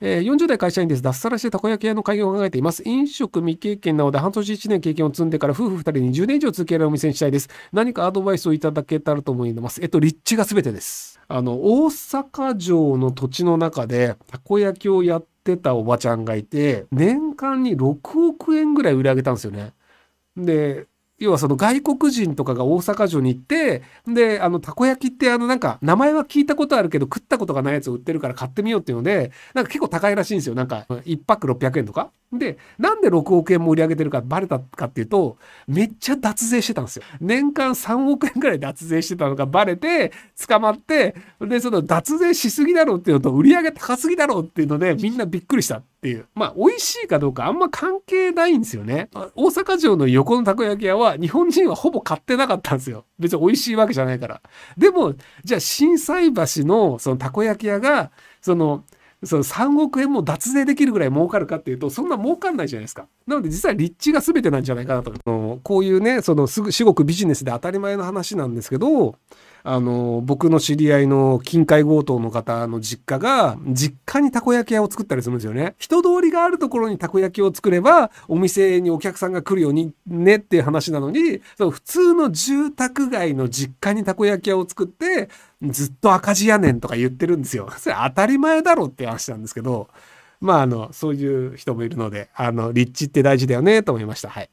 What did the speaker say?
えー、40代会社員です。脱サラしてたこ焼き屋の開業を考えています。飲食未経験なので半年1年経験を積んでから夫婦2人に10年以上続けられるお店にしたいです。何かアドバイスをいただけたらと思います。えっと、立地が全てです。あの、大阪城の土地の中で、たこ焼きをやってたおばちゃんがいて、年間に6億円ぐらい売り上げたんですよね。で、要はその外国人とかが大阪城に行って、で、あの、たこ焼きってあのなんか、名前は聞いたことあるけど食ったことがないやつを売ってるから買ってみようっていうので、なんか結構高いらしいんですよ。なんか、一泊600円とか。で、なんで6億円も売り上げてるかバレたかっていうと、めっちゃ脱税してたんですよ。年間3億円くらい脱税してたのがバレて、捕まって、で、その脱税しすぎだろうっていうのと、売り上げ高すぎだろうっていうので、みんなびっくりした。っていう。まあ、美味しいかどうかあんま関係ないんですよね。大阪城の横のたこ焼き屋は日本人はほぼ買ってなかったんですよ。別に美味しいわけじゃないから。でも、じゃあ、震災橋のそのたこ焼き屋が、その、その3億円も脱税できるぐらい儲かるかっていうと、そんな儲かんないじゃないですか。なので実は立地が全てなんじゃないかなと。こういうね、そのすぐ至極ビジネスで当たり前の話なんですけど、あの、僕の知り合いの近海強盗の方の実家が、実家にたこ焼き屋を作ったりするんですよね。人通りがあるところにたこ焼きを作れば、お店にお客さんが来るようにねっていう話なのに、その普通の住宅街の実家にたこ焼き屋を作って、ずっと赤字やねんとか言ってるんですよ。それ当たり前だろって話なんですけど、まあ、あの、そういう人もいるので、あの、立地って大事だよね、と思いました。はい。